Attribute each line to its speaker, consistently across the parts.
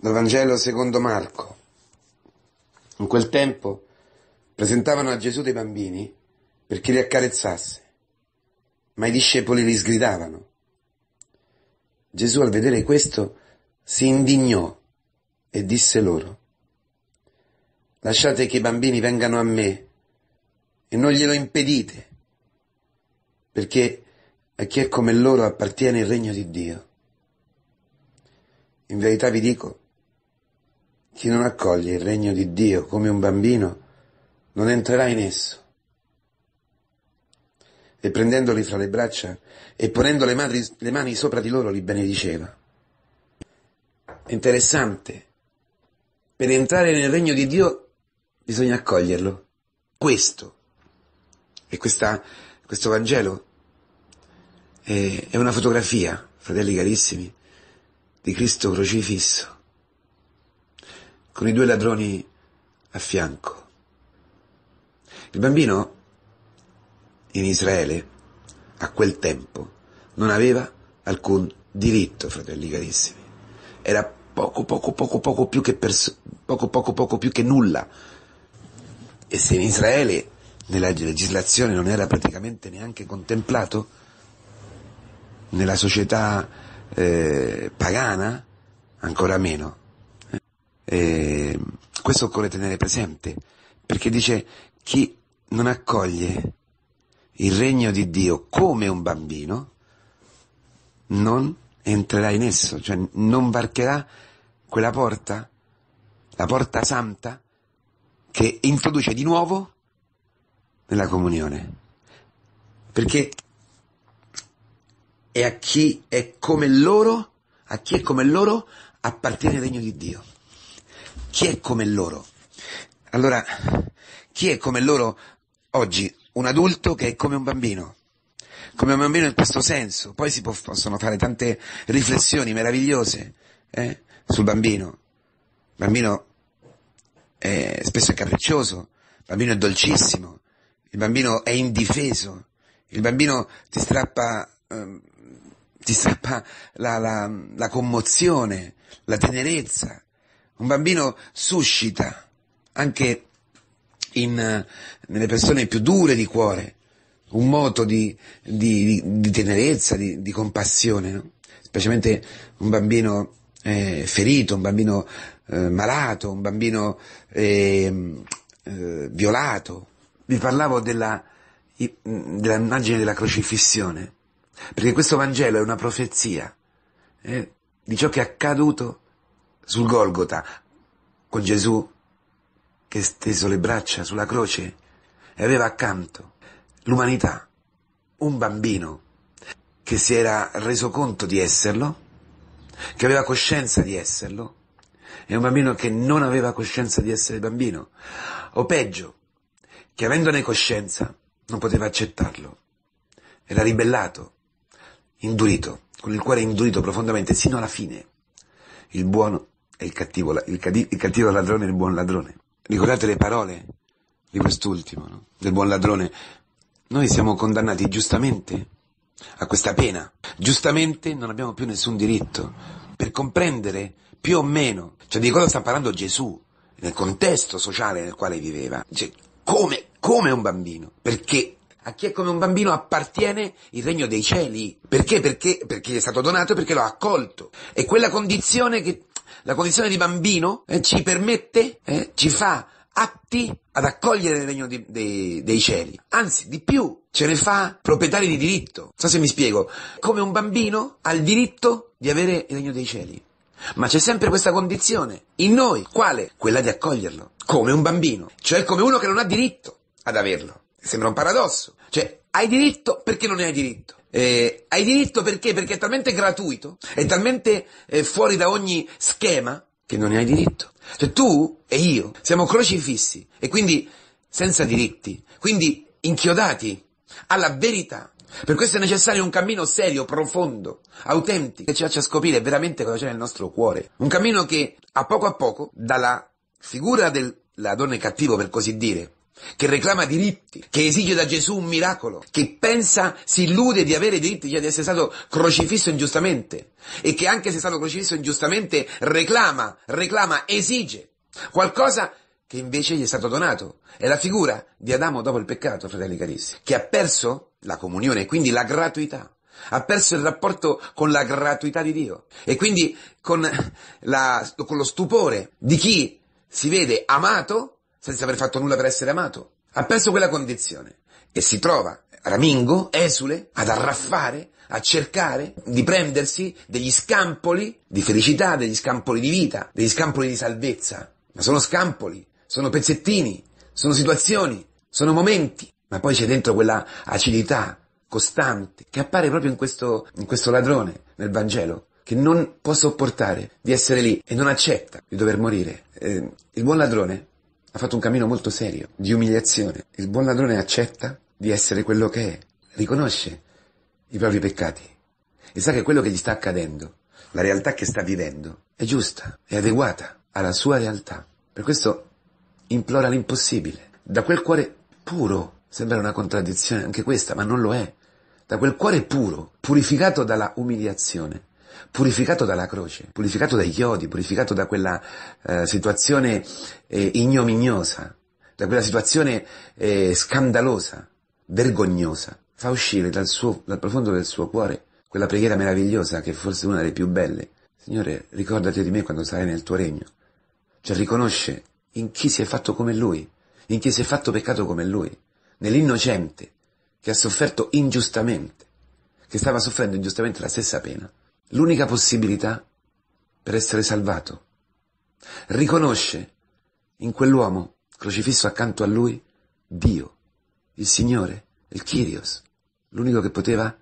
Speaker 1: dal Vangelo secondo Marco. In quel tempo presentavano a Gesù dei bambini perché li accarezzasse, ma i discepoli li sgridavano. Gesù al vedere questo si indignò e disse loro, lasciate che i bambini vengano a me e non glielo impedite, perché a chi è come loro appartiene il regno di Dio. In verità vi dico, chi non accoglie il regno di Dio come un bambino non entrerà in esso. E prendendoli fra le braccia e ponendo le, madri, le mani sopra di loro li benediceva. Interessante. Per entrare nel regno di Dio bisogna accoglierlo. Questo. E questa, questo Vangelo è, è una fotografia, fratelli carissimi, di Cristo crocifisso con i due ladroni a fianco. Il bambino in Israele, a quel tempo, non aveva alcun diritto, fratelli carissimi. Era poco, poco, poco, poco più che, perso- poco, poco, poco più che nulla. E se in Israele, nella legislazione, non era praticamente neanche contemplato, nella società eh, pagana, ancora meno. Eh, questo occorre tenere presente, perché dice chi non accoglie il regno di Dio come un bambino, non entrerà in esso, cioè non varcherà quella porta, la porta santa, che introduce di nuovo nella comunione. Perché è a chi è come loro, a chi è come loro appartiene il regno di Dio. Chi è come loro? Allora, chi è come loro oggi? Un adulto che è come un bambino. Come un bambino in questo senso. Poi si possono fare tante riflessioni meravigliose eh, sul bambino. Il bambino è eh, spesso è capriccioso, il bambino è dolcissimo, il bambino è indifeso, il bambino ti strappa, eh, ti strappa la, la, la commozione, la tenerezza, un bambino suscita anche in, nelle persone più dure di cuore un moto di, di, di tenerezza, di, di compassione, no? specialmente un bambino eh, ferito, un bambino eh, malato, un bambino ehm, eh, violato. Vi parlavo della, della della crocifissione, perché questo Vangelo è una profezia eh, di ciò che è accaduto sul Golgota, con Gesù che steso le braccia sulla croce e aveva accanto l'umanità, un bambino che si era reso conto di esserlo, che aveva coscienza di esserlo, e un bambino che non aveva coscienza di essere bambino, o peggio, che avendone coscienza non poteva accettarlo. Era ribellato, indurito, con il cuore indurito profondamente sino alla fine. Il buono è il cattivo, il, il cattivo ladrone e il buon ladrone. Ricordate le parole di quest'ultimo, no? del buon ladrone. Noi siamo condannati giustamente a questa pena. Giustamente non abbiamo più nessun diritto per comprendere più o meno, cioè di cosa sta parlando Gesù nel contesto sociale nel quale viveva. Cioè, come, come un bambino, perché a chi è come un bambino appartiene il regno dei cieli. Perché? Perché, perché gli è stato donato e perché l'ha accolto. È quella condizione che la condizione di bambino eh, ci permette, eh, ci fa atti ad accogliere il regno di, dei, dei cieli. Anzi, di più, ce ne fa proprietari di diritto. Non so se mi spiego. Come un bambino ha il diritto di avere il regno dei cieli. Ma c'è sempre questa condizione in noi, quale? Quella di accoglierlo, come un bambino, cioè come uno che non ha diritto ad averlo. Sembra un paradosso. Cioè, hai diritto perché non hai diritto. Eh, hai diritto perché? Perché è talmente gratuito, è talmente eh, fuori da ogni schema che non hai diritto. Cioè tu e io siamo crocifissi e quindi senza diritti, quindi inchiodati alla verità. Per questo è necessario un cammino serio, profondo, autentico, che ci faccia scoprire veramente cosa c'è nel nostro cuore. Un cammino che a poco a poco, dalla figura della donna cattivo per così dire, che reclama diritti, che esige da Gesù un miracolo, che pensa, si illude di avere diritti, cioè di essere stato crocifisso ingiustamente e che anche se è stato crocifisso ingiustamente reclama, reclama, esige qualcosa che invece gli è stato donato. È la figura di Adamo dopo il peccato, fratelli carissimi, che ha perso la comunione quindi la gratuità ha perso il rapporto con la gratuità di Dio e quindi con, la, con, lo stupore di chi si vede amato senza aver fatto nulla per essere amato. Ha perso quella condizione e si trova ramingo, esule, ad arraffare, a cercare di prendersi degli scampoli di felicità, degli scampoli di vita, degli scampoli di salvezza. Ma sono scampoli, sono pezzettini, sono situazioni, sono momenti, ma poi c'è dentro quella acidità costante che appare proprio in questo, in questo ladrone nel Vangelo che non può sopportare di essere lì e non accetta di dover morire. Eh, il buon ladrone ha fatto un cammino molto serio, di umiliazione. Il buon ladrone accetta di essere quello che è, riconosce i propri peccati e sa che quello che gli sta accadendo, la realtà che sta vivendo, è giusta, è adeguata alla sua realtà. Per questo implora l'impossibile. Da quel cuore puro, sembra una contraddizione anche questa, ma non lo è. Da quel cuore puro, purificato dalla umiliazione, purificato dalla croce, purificato dai chiodi, purificato da quella eh, situazione eh, ignominiosa, da quella situazione eh, scandalosa, vergognosa. Fa uscire dal, suo, dal profondo del suo cuore quella preghiera meravigliosa che è forse una delle più belle. Signore, ricordati di me quando sarai nel tuo regno. Cioè riconosce in chi si è fatto come lui, in chi si è fatto peccato come lui, nell'innocente che ha sofferto ingiustamente, che stava soffrendo ingiustamente la stessa pena l'unica possibilità per essere salvato. Riconosce in quell'uomo crocifisso accanto a lui Dio, il Signore, il Kyrios, l'unico che poteva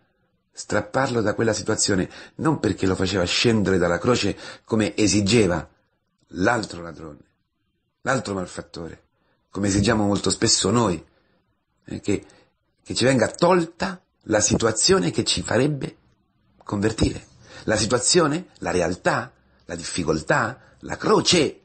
Speaker 1: strapparlo da quella situazione, non perché lo faceva scendere dalla croce come esigeva l'altro ladrone, l'altro malfattore, come esigiamo molto spesso noi, eh, che, che ci venga tolta la situazione che ci farebbe convertire. La situazione, la realtà, la difficoltà, la croce,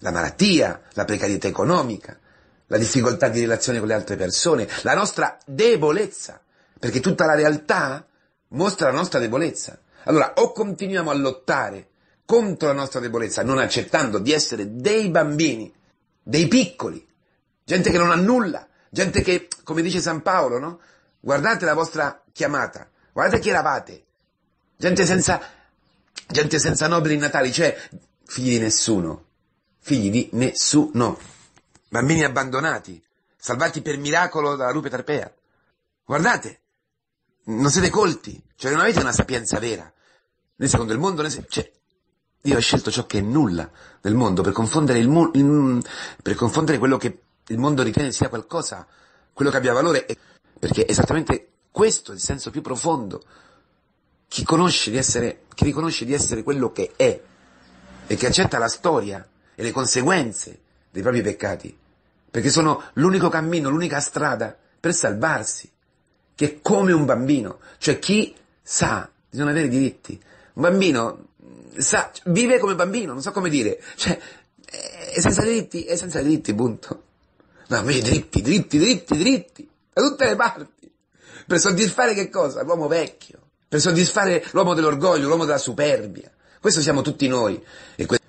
Speaker 1: la malattia, la precarietà economica, la difficoltà di relazione con le altre persone, la nostra debolezza, perché tutta la realtà mostra la nostra debolezza. Allora, o continuiamo a lottare contro la nostra debolezza, non accettando di essere dei bambini, dei piccoli, gente che non ha nulla, gente che, come dice San Paolo, no? Guardate la vostra chiamata, guardate chi eravate, gente senza, gente senza nobili natali, cioè figli di nessuno, figli di nessuno, bambini abbandonati, salvati per miracolo dalla rupe tarpea. Guardate, non siete colti, cioè non avete una sapienza vera, né secondo il mondo, né se... cioè, Dio ha scelto ciò che è nulla del mondo per confondere, il mu... per confondere quello che il mondo ritiene sia qualcosa, quello che abbia valore, perché è esattamente questo è il senso più profondo chi, essere, chi riconosce di essere quello che è e che accetta la storia e le conseguenze dei propri peccati, perché sono l'unico cammino, l'unica strada per salvarsi, che è come un bambino, cioè chi sa di non avere diritti, un bambino sa, vive come bambino, non so come dire, cioè è senza diritti, è senza diritti, punto. No, invece diritti, diritti, diritti, diritti, da tutte le parti, per soddisfare che cosa? L'uomo vecchio, per soddisfare l'uomo dell'orgoglio, l'uomo della superbia. Questo siamo tutti noi. Questo...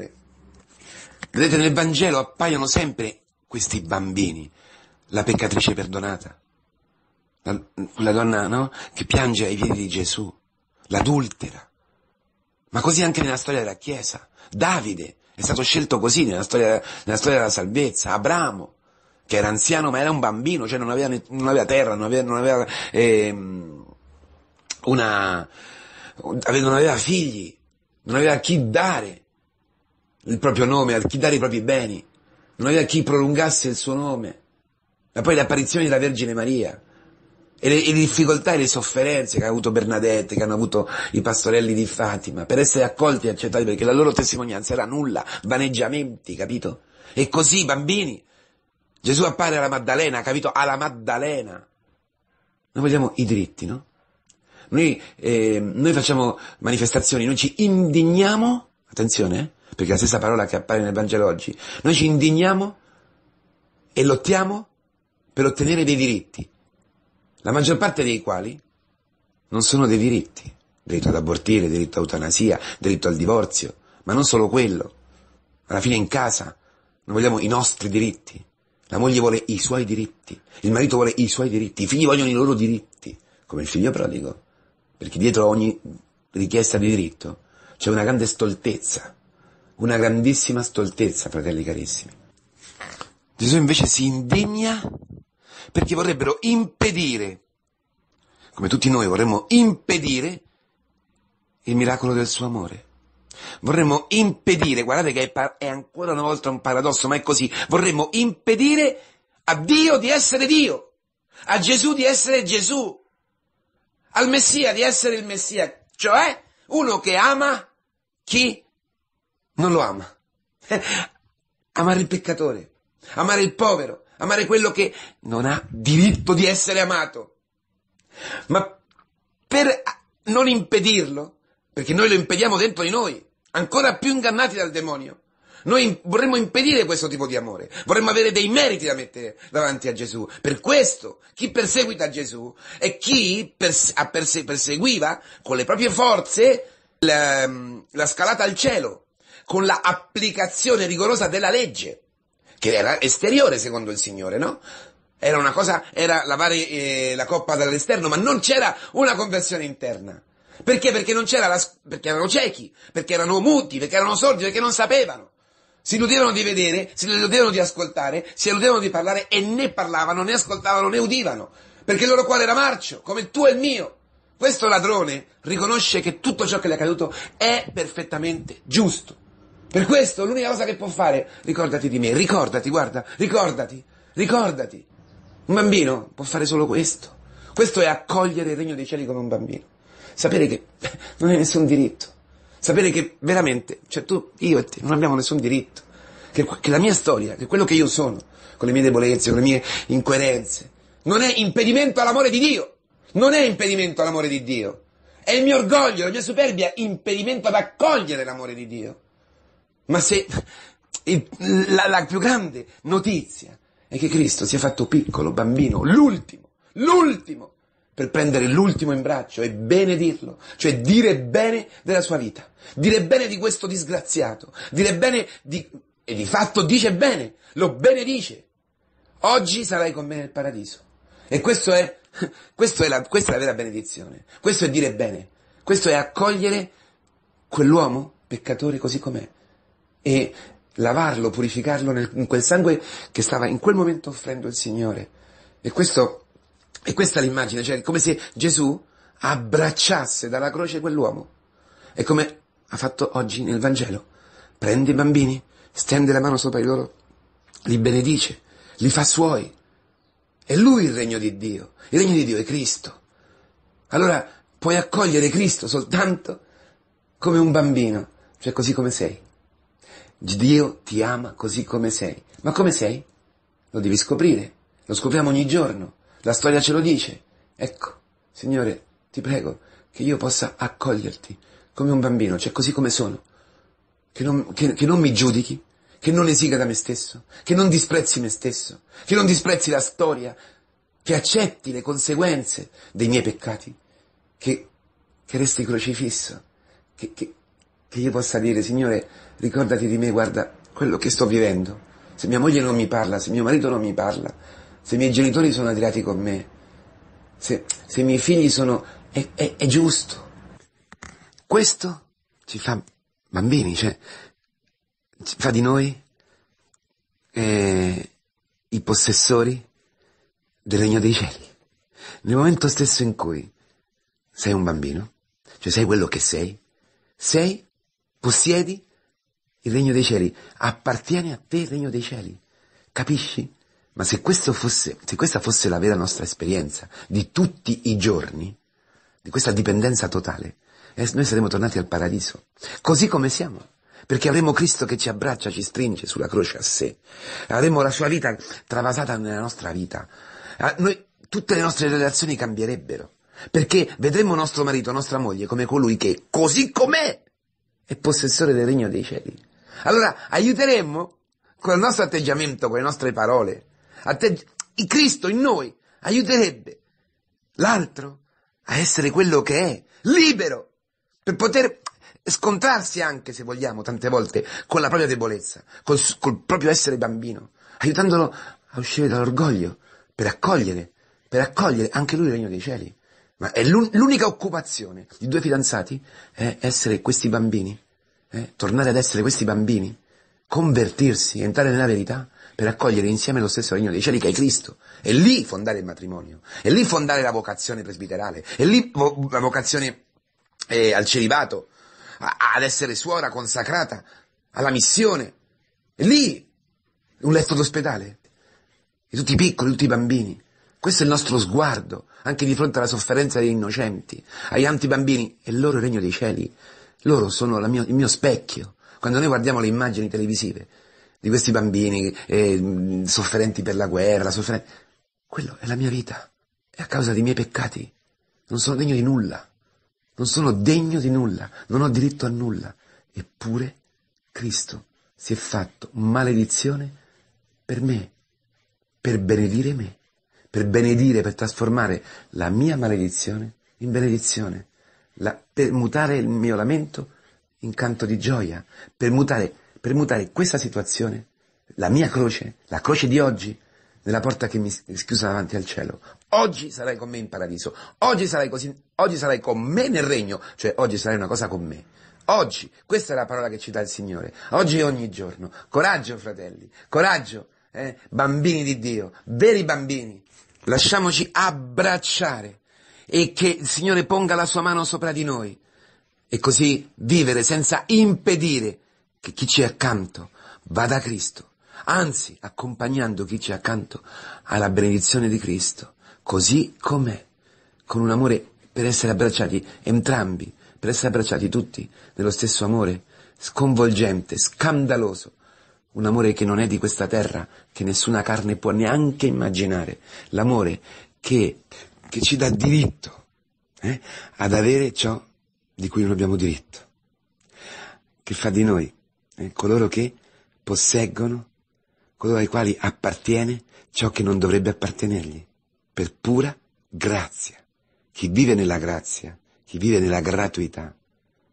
Speaker 1: Vedete, nel Vangelo appaiono sempre questi bambini, la peccatrice perdonata, la, la donna no? che piange ai piedi di Gesù, l'adultera. Ma così anche nella storia della Chiesa. Davide è stato scelto così nella storia, nella storia della salvezza. Abramo, che era anziano ma era un bambino, cioè non aveva, non aveva terra, non aveva, non aveva eh, una, non aveva figli, non aveva a chi dare il proprio nome, a chi dare i propri beni, non aveva a chi prolungasse il suo nome. Ma poi l'apparizione della Vergine Maria e le, e le, difficoltà e le sofferenze che ha avuto Bernadette, che hanno avuto i pastorelli di Fatima, per essere accolti e accettati, perché la loro testimonianza era nulla, vaneggiamenti, capito? E così, bambini, Gesù appare alla Maddalena, capito? Alla Maddalena. Noi vogliamo i diritti, no? Noi, eh, noi facciamo manifestazioni, noi ci indigniamo, attenzione, eh, perché è la stessa parola che appare nel Vangelo oggi, noi ci indigniamo e lottiamo per ottenere dei diritti, la maggior parte dei quali non sono dei diritti, diritto ad abortire, diritto all'eutanasia, diritto al divorzio, ma non solo quello, alla fine in casa non vogliamo i nostri diritti, la moglie vuole i suoi diritti, il marito vuole i suoi diritti, i figli vogliono i loro diritti, come il figlio prodigo perché dietro ogni richiesta di diritto c'è una grande stoltezza, una grandissima stoltezza, fratelli carissimi. Gesù invece si indegna perché vorrebbero impedire, come tutti noi vorremmo impedire il miracolo del suo amore. Vorremmo impedire, guardate che è, par- è ancora una volta un paradosso, ma è così, vorremmo impedire a Dio di essere Dio, a Gesù di essere Gesù, al Messia di essere il Messia, cioè uno che ama chi non lo ama. amare il peccatore, amare il povero, amare quello che non ha diritto di essere amato. Ma per non impedirlo, perché noi lo impediamo dentro di noi, ancora più ingannati dal demonio, noi vorremmo impedire questo tipo di amore, vorremmo avere dei meriti da mettere davanti a Gesù. Per questo chi perseguita Gesù è chi perse- perse- perseguiva con le proprie forze la, la scalata al cielo, con l'applicazione rigorosa della legge, che era esteriore secondo il Signore, no? Era una cosa, era lavare eh, la coppa dall'esterno, ma non c'era una conversione interna. Perché? Perché non c'era la, perché erano ciechi, perché erano muti, perché erano sordi, perché non sapevano si illudevano di vedere, si illudevano di ascoltare, si illudevano di parlare e né parlavano, né ascoltavano, né udivano, perché il loro cuore era marcio, come il tuo e il mio. Questo ladrone riconosce che tutto ciò che le è accaduto è perfettamente giusto. Per questo l'unica cosa che può fare, ricordati di me, ricordati, guarda, ricordati, ricordati. Un bambino può fare solo questo. Questo è accogliere il regno dei cieli come un bambino. Sapere che non hai nessun diritto Sapere che veramente, cioè tu, io e te, non abbiamo nessun diritto. Che, che la mia storia, che quello che io sono, con le mie debolezze, con le mie incoerenze, non è impedimento all'amore di Dio. Non è impedimento all'amore di Dio. È il mio orgoglio, la mia superbia, impedimento ad accogliere l'amore di Dio. Ma se il, la, la più grande notizia è che Cristo si è fatto piccolo, bambino, l'ultimo, l'ultimo per prendere l'ultimo in braccio e benedirlo, cioè dire bene della sua vita, dire bene di questo disgraziato, dire bene di... e di fatto dice bene, lo benedice. Oggi sarai con me nel paradiso. E questo è, questo è la, questa è la vera benedizione, questo è dire bene, questo è accogliere quell'uomo peccatore così com'è e lavarlo, purificarlo nel, in quel sangue che stava in quel momento offrendo il Signore. E questo e questa è l'immagine, cioè come se Gesù abbracciasse dalla croce quell'uomo. E come ha fatto oggi nel Vangelo. Prende i bambini, stende la mano sopra di loro, li benedice, li fa suoi. È lui il regno di Dio. Il regno di Dio è Cristo. Allora puoi accogliere Cristo soltanto come un bambino, cioè così come sei. Dio ti ama così come sei. Ma come sei? Lo devi scoprire. Lo scopriamo ogni giorno. La storia ce lo dice. Ecco, Signore, ti prego che io possa accoglierti come un bambino, cioè così come sono, che non, che, che non mi giudichi, che non esiga da me stesso, che non disprezzi me stesso, che non disprezzi la storia, che accetti le conseguenze dei miei peccati, che, che resti crocifisso, che, che, che io possa dire, Signore, ricordati di me, guarda quello che sto vivendo. Se mia moglie non mi parla, se mio marito non mi parla, se i miei genitori sono adriati con me, se, se, i miei figli sono... È, è, è giusto. Questo ci fa bambini, cioè, ci fa di noi eh, i possessori del regno dei cieli. Nel momento stesso in cui sei un bambino, cioè sei quello che sei, sei, possiedi il regno dei cieli, appartiene a te il regno dei cieli. Capisci? Ma se, questo fosse, se questa fosse la vera nostra esperienza di tutti i giorni, di questa dipendenza totale, eh, noi saremmo tornati al paradiso, così come siamo perché avremo Cristo che ci abbraccia, ci stringe sulla croce a sé, avremo la sua vita travasata nella nostra vita, ah, Noi, tutte le nostre relazioni cambierebbero, perché vedremo nostro marito, nostra moglie come colui che, così com'è, è possessore del regno dei cieli. Allora aiuteremmo col nostro atteggiamento, con le nostre parole, atteggi- il Cristo in noi aiuterebbe l'altro a essere quello che è, libero, per poter scontrarsi anche, se vogliamo, tante volte con la propria debolezza, col, col proprio essere bambino, aiutandolo a uscire dall'orgoglio, per accogliere, per accogliere anche lui il regno dei cieli. Ma è l'unica occupazione di due fidanzati è essere questi bambini, eh? tornare ad essere questi bambini, convertirsi, entrare nella verità per accogliere insieme lo stesso regno dei cieli che è Cristo. E lì fondare il matrimonio, e lì fondare la vocazione presbiterale, e lì vo- la vocazione eh, al celibato, a- ad essere suora consacrata, alla missione. E lì un letto d'ospedale, e tutti i piccoli, tutti i bambini. Questo è il nostro sguardo, anche di fronte alla sofferenza degli innocenti, agli antibambini, e loro il regno dei cieli, loro sono mio, il mio specchio. Quando noi guardiamo le immagini televisive, di questi bambini eh, sofferenti per la guerra, sofferenti... Quello è la mia vita, è a causa dei miei peccati. Non sono degno di nulla, non sono degno di nulla, non ho diritto a nulla. Eppure Cristo si è fatto maledizione per me, per benedire me, per benedire, per trasformare la mia maledizione in benedizione, la, per mutare il mio lamento in canto di gioia, per mutare per mutare questa situazione, la mia croce, la croce di oggi, nella porta che mi schiusa davanti al cielo. Oggi sarai con me in paradiso, oggi sarai, così, oggi sarai con me nel regno, cioè oggi sarai una cosa con me. Oggi, questa è la parola che ci dà il Signore, oggi e ogni giorno. Coraggio, fratelli, coraggio, eh? bambini di Dio, veri bambini. Lasciamoci abbracciare e che il Signore ponga la sua mano sopra di noi e così vivere senza impedire che chi ci è accanto vada a Cristo, anzi accompagnando chi ci è accanto alla benedizione di Cristo, così com'è, con un amore per essere abbracciati entrambi, per essere abbracciati tutti nello stesso amore, sconvolgente, scandaloso, un amore che non è di questa terra, che nessuna carne può neanche immaginare, l'amore che, che ci dà diritto eh, ad avere ciò di cui non abbiamo diritto, che fa di noi eh, coloro che posseggono, coloro ai quali appartiene ciò che non dovrebbe appartenergli, per pura grazia. Chi vive nella grazia, chi vive nella gratuità,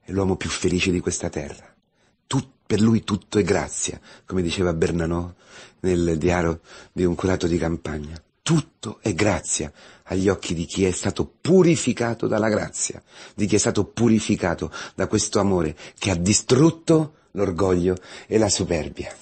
Speaker 1: è l'uomo più felice di questa terra. Tut- per lui tutto è grazia, come diceva Bernanò nel diario di un curato di campagna. Tutto è grazia agli occhi di chi è stato purificato dalla grazia, di chi è stato purificato da questo amore che ha distrutto l'orgoglio e la superbia.